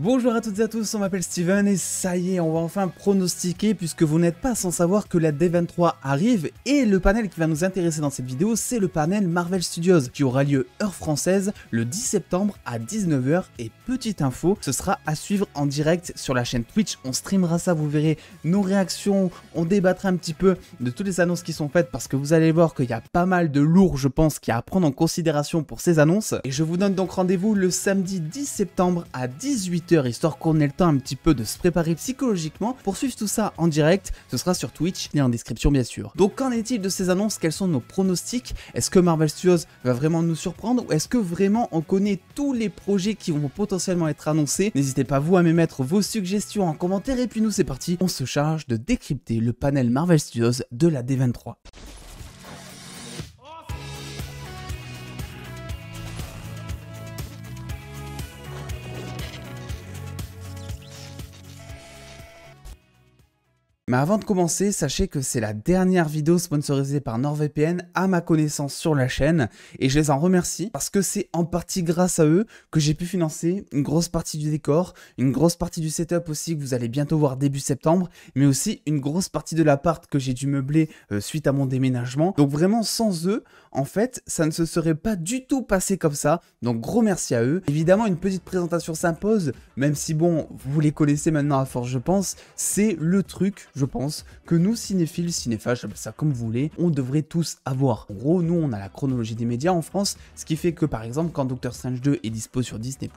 Bonjour à toutes et à tous, on m'appelle Steven et ça y est, on va enfin pronostiquer puisque vous n'êtes pas sans savoir que la D23 arrive et le panel qui va nous intéresser dans cette vidéo c'est le panel Marvel Studios qui aura lieu heure française le 10 septembre à 19h et petite info, ce sera à suivre en direct sur la chaîne Twitch, on streamera ça, vous verrez nos réactions, on débattra un petit peu de toutes les annonces qui sont faites parce que vous allez voir qu'il y a pas mal de lourds je pense qui a à prendre en considération pour ces annonces et je vous donne donc rendez-vous le samedi 10 septembre à 18h histoire qu'on ait le temps un petit peu de se préparer psychologiquement. Pour suivre tout ça en direct, ce sera sur Twitch, lien en description bien sûr. Donc qu'en est-il de ces annonces Quels sont nos pronostics Est-ce que Marvel Studios va vraiment nous surprendre ou est-ce que vraiment on connaît tous les projets qui vont potentiellement être annoncés N'hésitez pas vous à me mettre vos suggestions en commentaire et puis nous c'est parti, on se charge de décrypter le panel Marvel Studios de la D23. Mais avant de commencer, sachez que c'est la dernière vidéo sponsorisée par NordVPN à ma connaissance sur la chaîne et je les en remercie parce que c'est en partie grâce à eux que j'ai pu financer une grosse partie du décor, une grosse partie du setup aussi que vous allez bientôt voir début septembre, mais aussi une grosse partie de l'appart que j'ai dû meubler euh, suite à mon déménagement. Donc vraiment sans eux, en fait, ça ne se serait pas du tout passé comme ça. Donc gros merci à eux. Évidemment, une petite présentation s'impose, même si bon, vous les connaissez maintenant à force je pense, c'est le truc je pense, que nous, cinéphiles, cinéphages, ça comme vous voulez, on devrait tous avoir. En gros, nous, on a la chronologie des médias en France, ce qui fait que par exemple, quand Doctor Strange 2 est dispo sur Disney+,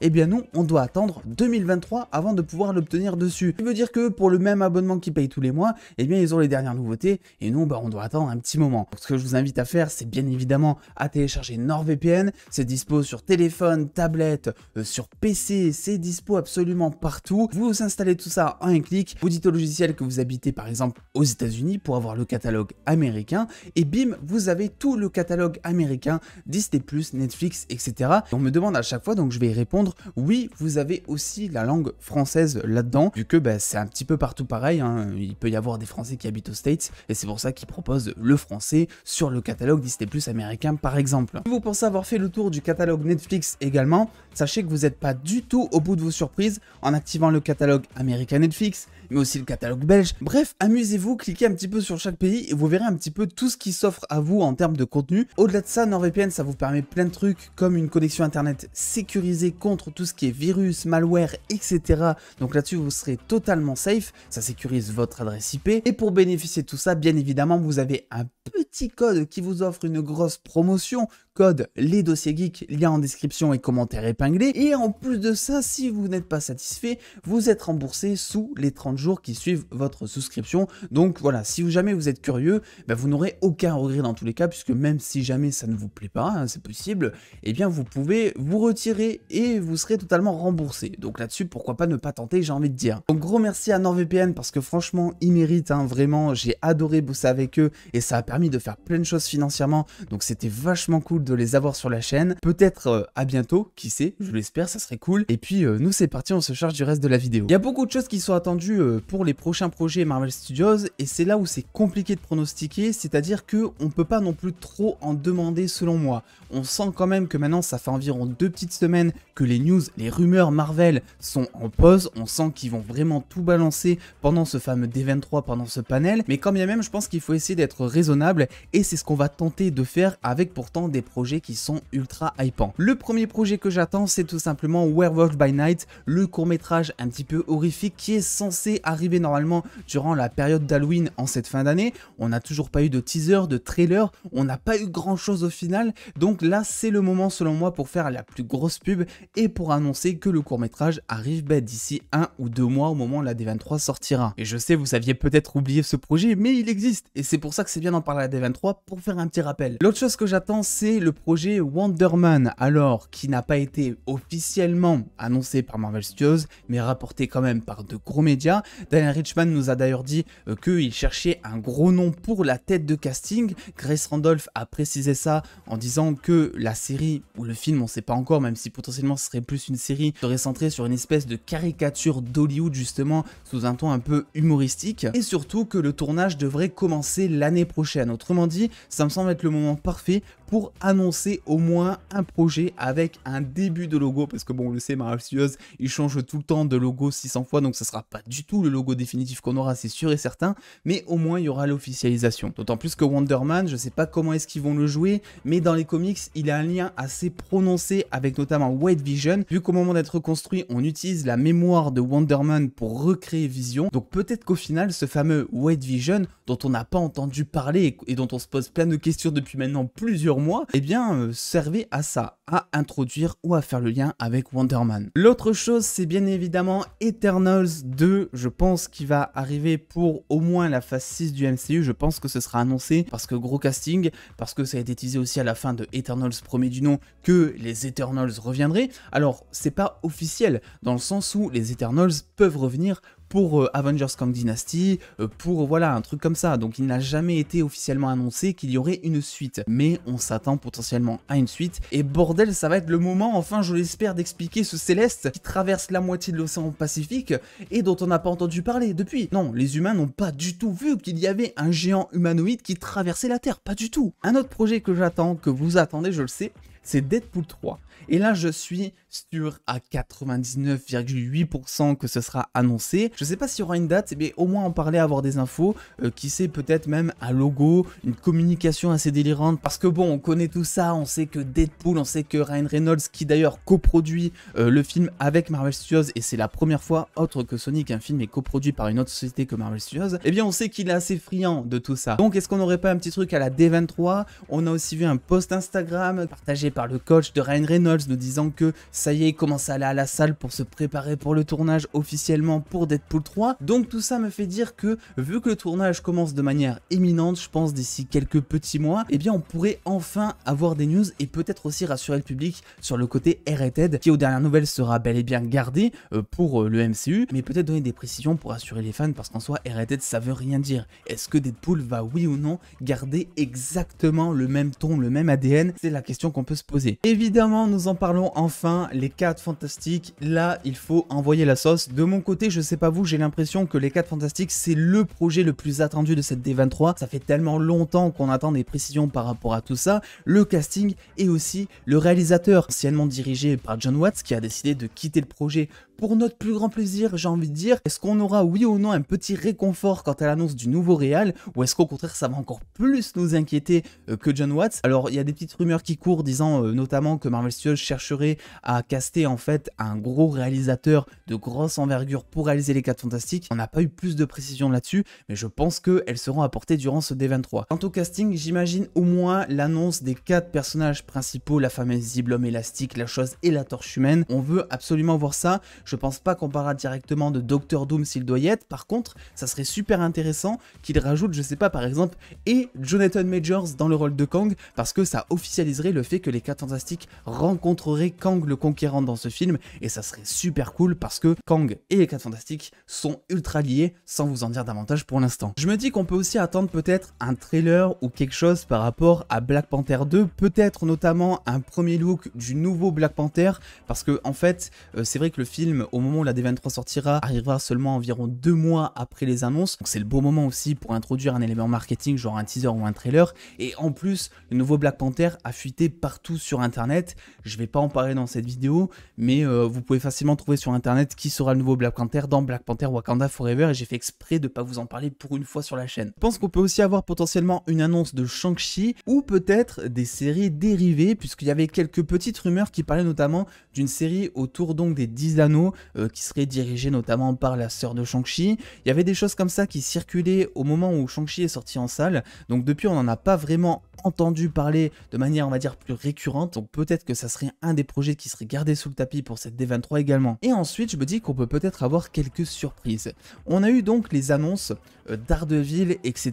eh bien nous, on doit attendre 2023 avant de pouvoir l'obtenir dessus. Ce qui veut dire que pour le même abonnement qui paye tous les mois, eh bien ils ont les dernières nouveautés, et nous, bah, on doit attendre un petit moment. ce que je vous invite à faire, c'est bien évidemment à télécharger NordVPN, c'est dispo sur téléphone, tablette, euh, sur PC, c'est dispo absolument partout. Vous installez tout ça en un clic, vous dites au logiciel que vous habitez par exemple aux États-Unis pour avoir le catalogue américain et bim, vous avez tout le catalogue américain Disney+, Netflix, etc. on me demande à chaque fois, donc je vais y répondre, oui, vous avez aussi la langue française là-dedans, vu que bah, c'est un petit peu partout pareil, hein. il peut y avoir des Français qui habitent aux States, et c'est pour ça qu'ils proposent le français sur le catalogue Disney+, américain par exemple. Si vous pensez avoir fait le tour du catalogue Netflix également, sachez que vous n'êtes pas du tout au bout de vos surprises en activant le catalogue américain Netflix, mais aussi le catalogue belge, Bref, amusez-vous, cliquez un petit peu sur chaque pays et vous verrez un petit peu tout ce qui s'offre à vous en termes de contenu. Au-delà de ça, NordVPN, ça vous permet plein de trucs comme une connexion internet sécurisée contre tout ce qui est virus, malware, etc. Donc là-dessus, vous serez totalement safe. Ça sécurise votre adresse IP. Et pour bénéficier de tout ça, bien évidemment, vous avez un petit code qui vous offre une grosse promotion. Code les dossiers geeks, lien en description et commentaire épinglé. Et en plus de ça, si vous n'êtes pas satisfait, vous êtes remboursé sous les 30 jours qui suivent votre souscription. Donc voilà, si jamais vous êtes curieux, bah, vous n'aurez aucun regret dans tous les cas, puisque même si jamais ça ne vous plaît pas, hein, c'est possible, et eh bien vous pouvez vous retirer et vous serez totalement remboursé. Donc là-dessus, pourquoi pas ne pas tenter, j'ai envie de dire. Donc gros merci à NordVPN parce que franchement, ils méritent, hein, vraiment, j'ai adoré bosser avec eux et ça a permis de faire plein de choses financièrement, donc c'était vachement cool de les avoir sur la chaîne. Peut-être euh, à bientôt, qui sait, je l'espère, ça serait cool. Et puis euh, nous c'est parti, on se charge du reste de la vidéo. Il y a beaucoup de choses qui sont attendues euh, pour les prochains projet Marvel Studios et c'est là où c'est compliqué de pronostiquer, c'est-à-dire que on peut pas non plus trop en demander selon moi. On sent quand même que maintenant ça fait environ deux petites semaines que les news, les rumeurs Marvel sont en pause, on sent qu'ils vont vraiment tout balancer pendant ce fameux D23, pendant ce panel, mais quand bien même je pense qu'il faut essayer d'être raisonnable et c'est ce qu'on va tenter de faire avec pourtant des projets qui sont ultra hypants. Le premier projet que j'attends c'est tout simplement Werewolf by Night, le court métrage un petit peu horrifique qui est censé arriver normalement durant la période d'Halloween en cette fin d'année. On n'a toujours pas eu de teaser, de trailer, on n'a pas eu grand chose au final. Donc là, c'est le moment selon moi pour faire la plus grosse pub et pour annoncer que le court métrage arrive bah, d'ici un ou deux mois au moment où la D23 sortira. Et je sais, vous aviez peut-être oublié ce projet, mais il existe. Et c'est pour ça que c'est bien d'en parler à la D23 pour faire un petit rappel. L'autre chose que j'attends, c'est le projet Wonderman, alors qui n'a pas été officiellement annoncé par Marvel Studios, mais rapporté quand même par de gros médias. Daniel Richman nous a d'ailleurs dit euh, qu'il cherchait un gros nom pour la tête de casting. Grace Randolph a précisé ça en disant que la série ou le film, on ne sait pas encore, même si potentiellement ce serait plus une série, serait centrée sur une espèce de caricature d'Hollywood justement, sous un ton un peu humoristique, et surtout que le tournage devrait commencer l'année prochaine. Autrement dit, ça me semble être le moment parfait pour annoncer au moins un projet avec un début de logo, parce que bon, on le sait, Marvel Studios, ils changent tout le temps de logo 600 fois, donc ça sera pas du tout le logo définitif qu'on aura, c'est sûr et certain, mais au moins il y aura l'officialisation. D'autant plus que Wonder Man, je sais pas comment est-ce qu'ils vont le jouer, mais dans les comics, il a un lien assez prononcé avec notamment White Vision, vu qu'au moment d'être construit, on utilise la mémoire de Wonder Man pour recréer Vision, donc peut-être qu'au final, ce fameux White Vision, dont on n'a pas entendu parler et dont on se pose plein de questions depuis maintenant plusieurs mois, eh bien, euh, servait à ça, à introduire ou à faire le lien avec Wonder Man. L'autre chose, c'est bien évidemment Eternals 2, je pense, qu'il va arriver pour au moins la phase 6 du MCU, je pense que ce sera annoncé parce que gros casting, parce que ça a été utilisé aussi à la fin de Eternals premier du nom que les Eternals reviendraient. Alors, c'est pas officiel dans le sens où les Eternals peuvent revenir pour euh, Avengers Kang Dynasty, euh, pour voilà, un truc comme ça. Donc il n'a jamais été officiellement annoncé qu'il y aurait une suite, mais on s'attend potentiellement à une suite. Et bordel, ça va être le moment, enfin je l'espère, d'expliquer ce céleste qui traverse la moitié de l'océan Pacifique et dont on n'a pas entendu parler depuis. Non, les humains n'ont pas du tout vu qu'il y avait un géant humanoïde qui traversait la Terre, pas du tout. Un autre projet que j'attends, que vous attendez, je le sais, c'est Deadpool 3. Et là, je suis sûr à 99,8% que ce sera annoncé. Je ne sais pas s'il y aura une date, mais au moins en parler, avoir des infos. Euh, qui sait, peut-être même un logo, une communication assez délirante. Parce que bon, on connaît tout ça, on sait que Deadpool, on sait que Ryan Reynolds, qui d'ailleurs coproduit euh, le film avec Marvel Studios, et c'est la première fois autre que Sonic, un film est coproduit par une autre société que Marvel Studios, eh bien on sait qu'il est assez friand de tout ça. Donc est-ce qu'on n'aurait pas un petit truc à la D23 On a aussi vu un post Instagram partagé par le coach de Ryan Reynolds nous disant que ça y est, il commence à aller à la salle pour se préparer pour le tournage officiellement pour Deadpool 3. Donc tout ça me fait dire que vu que le tournage commence de manière imminente, je pense d'ici quelques petits mois, eh bien on pourrait enfin avoir des news et peut-être aussi rassurer le public sur le côté r qui aux dernières nouvelles sera bel et bien gardé euh, pour euh, le MCU, mais peut-être donner des précisions pour rassurer les fans parce qu'en soi r ça veut rien dire. Est-ce que Deadpool va oui ou non garder exactement le même ton, le même ADN C'est la question qu'on peut se Évidemment, nous en parlons enfin, les 4 fantastiques, là, il faut envoyer la sauce. De mon côté, je sais pas vous, j'ai l'impression que les 4 fantastiques, c'est le projet le plus attendu de cette D23. Ça fait tellement longtemps qu'on attend des précisions par rapport à tout ça, le casting et aussi le réalisateur, anciennement dirigé par John Watts, qui a décidé de quitter le projet pour notre plus grand plaisir, j'ai envie de dire, est-ce qu'on aura oui ou non un petit réconfort quand à l'annonce du nouveau réal ou est-ce qu'au contraire ça va encore plus nous inquiéter euh, que John Watts Alors il y a des petites rumeurs qui courent disant euh, notamment que Marvel Studios chercherait à caster en fait un gros réalisateur de grosse envergure pour réaliser les 4 Fantastiques. On n'a pas eu plus de précision là-dessus, mais je pense qu'elles seront apportées durant ce D23. Quant au casting, j'imagine au moins l'annonce des 4 personnages principaux, la fameuse l'homme élastique, la chose et la torche humaine. On veut absolument voir ça. Je pense pas qu'on parlera directement de Doctor Doom s'il doit y être. Par contre, ça serait super intéressant qu'il rajoute, je sais pas par exemple, et Jonathan Majors dans le rôle de Kang, parce que ça officialiserait le fait que les 4 Fantastiques rencontreraient Kang le Conquérant dans ce film, et ça serait super cool parce que Kang et les 4 Fantastiques sont ultra liés, sans vous en dire davantage pour l'instant. Je me dis qu'on peut aussi attendre peut-être un trailer ou quelque chose par rapport à Black Panther 2, peut-être notamment un premier look du nouveau Black Panther, parce que en fait, euh, c'est vrai que le film, au moment où la D23 sortira, arrivera seulement environ deux mois après les annonces, donc c'est le bon moment aussi pour introduire un élément marketing, genre un teaser ou un trailer, et en plus, le nouveau Black Panther a fuité partout sur Internet. Je vais pas en parler dans cette vidéo, mais euh, vous pouvez facilement trouver sur Internet qui sera le nouveau Black Panther dans Black Panther Wakanda Forever, et j'ai fait exprès de pas vous en parler pour une fois sur la chaîne. Je pense qu'on peut aussi avoir potentiellement une annonce de Shang-Chi, ou peut-être des séries dérivées, puisqu'il y avait quelques petites rumeurs qui parlaient notamment d'une série autour donc des 10 anneaux, euh, qui serait dirigée notamment par la sœur de Shang-Chi. Il y avait des choses comme ça qui circulaient au moment où Shang-Chi est sorti en salle, donc depuis on n'en a pas vraiment entendu parler de manière on va dire plus récurrente donc peut-être que ça serait un des projets qui serait gardé sous le tapis pour cette D23 également. Et ensuite, je me dis qu'on peut peut-être avoir quelques surprises. On a eu donc les annonces euh, d'Ardeville, etc.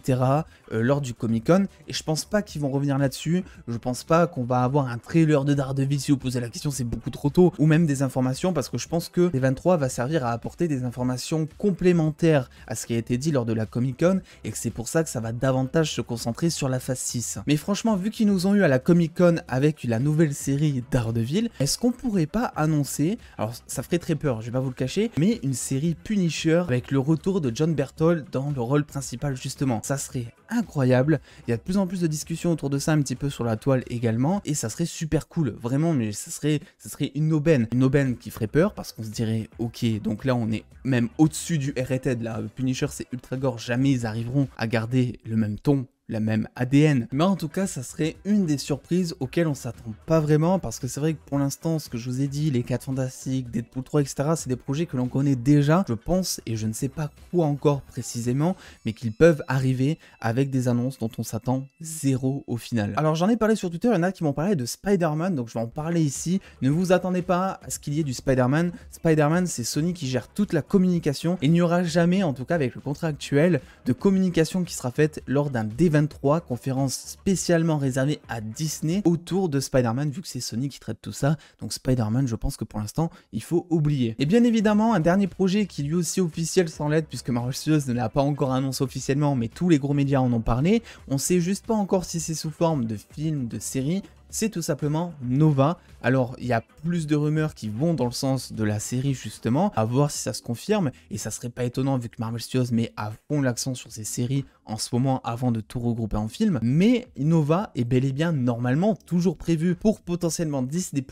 Euh, lors du Comic Con, et je pense pas qu'ils vont revenir là-dessus, je pense pas qu'on va avoir un trailer de Daredevil si vous posez la question, c'est beaucoup trop tôt, ou même des informations, parce que je pense que D23 va servir à apporter des informations complémentaires à ce qui a été dit lors de la Comic Con, et que c'est pour ça que ça va davantage se concentrer sur la phase 6. Mais franchement, vu qu'ils nous ont eu à la Comic Con avec la nouvelle série d'Ardeville, est-ce qu'on pourrait pas annoncer, alors ça ferait très peur, je vais pas vous le cacher, mais une série Punisher avec le retour de John Bertol dans le rôle principal justement Ça serait incroyable, il y a de plus en plus de discussions autour de ça un petit peu sur la toile également, et ça serait super cool, vraiment, mais ça serait, ça serait une aubaine, une aubaine qui ferait peur parce qu'on se dirait, ok, donc là on est même au-dessus du R-rated, là, Punisher c'est Ultra Gore, jamais ils arriveront à garder le même ton la même ADN. Mais en tout cas, ça serait une des surprises auxquelles on s'attend pas vraiment, parce que c'est vrai que pour l'instant, ce que je vous ai dit, les 4 Fantastiques, Deadpool 3, etc., c'est des projets que l'on connaît déjà, je pense, et je ne sais pas quoi encore précisément, mais qu'ils peuvent arriver avec des annonces dont on s'attend zéro au final. Alors j'en ai parlé sur Twitter, il y en a qui m'ont parlé de Spider-Man, donc je vais en parler ici. Ne vous attendez pas à ce qu'il y ait du Spider-Man. Spider-Man, c'est Sony qui gère toute la communication, et il n'y aura jamais, en tout cas avec le contrat actuel, de communication qui sera faite lors d'un développement 23 conférence spécialement réservée à Disney autour de Spider-Man, vu que c'est Sony qui traite tout ça. Donc Spider-Man, je pense que pour l'instant, il faut oublier. Et bien évidemment, un dernier projet qui lui aussi officiel sans l'aide, puisque Marvel Studios ne l'a pas encore annoncé officiellement, mais tous les gros médias en ont parlé. On sait juste pas encore si c'est sous forme de film, de série, c'est tout simplement Nova. Alors, il y a plus de rumeurs qui vont dans le sens de la série, justement, à voir si ça se confirme. Et ça serait pas étonnant vu que Marvel Studios met à fond l'accent sur ses séries en ce moment avant de tout regrouper en film, mais Nova est bel et bien normalement toujours prévu pour potentiellement Disney+,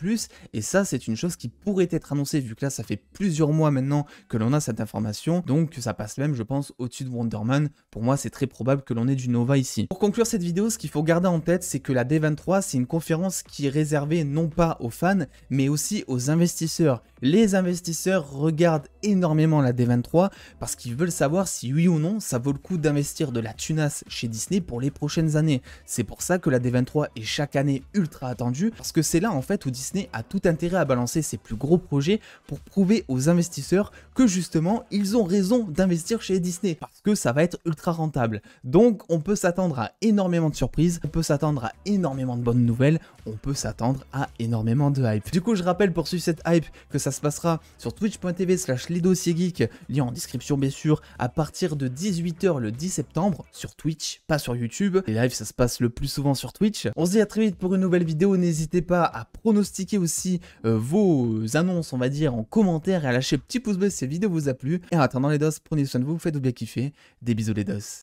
et ça c'est une chose qui pourrait être annoncée vu que là ça fait plusieurs mois maintenant que l'on a cette information, donc ça passe même je pense au-dessus de Wonder pour moi c'est très probable que l'on ait du Nova ici. Pour conclure cette vidéo, ce qu'il faut garder en tête c'est que la D23 c'est une conférence qui est réservée non pas aux fans, mais aussi aux investisseurs. Les investisseurs regardent énormément la D23 parce qu'ils veulent savoir si oui ou non ça vaut le coup d'investir de la tunasse chez Disney pour les prochaines années. C'est pour ça que la D23 est chaque année ultra attendue, parce que c'est là en fait où Disney a tout intérêt à balancer ses plus gros projets pour prouver aux investisseurs que justement ils ont raison d'investir chez Disney, parce que ça va être ultra rentable. Donc on peut s'attendre à énormément de surprises, on peut s'attendre à énormément de bonnes nouvelles, on peut s'attendre à énormément de hype. Du coup je rappelle pour suivre cette hype que ça se passera sur twitch.tv slash les dossiers lien en description bien sûr, à partir de 18h le 10 septembre sur Twitch, pas sur YouTube. Les lives, ça se passe le plus souvent sur Twitch. On se dit à très vite pour une nouvelle vidéo. N'hésitez pas à pronostiquer aussi euh, vos annonces, on va dire, en commentaire et à lâcher petit pouce bleu si la vidéo vous a plu. Et en attendant les dos, prenez soin de vous, faites-vous bien kiffer. Des bisous les dos.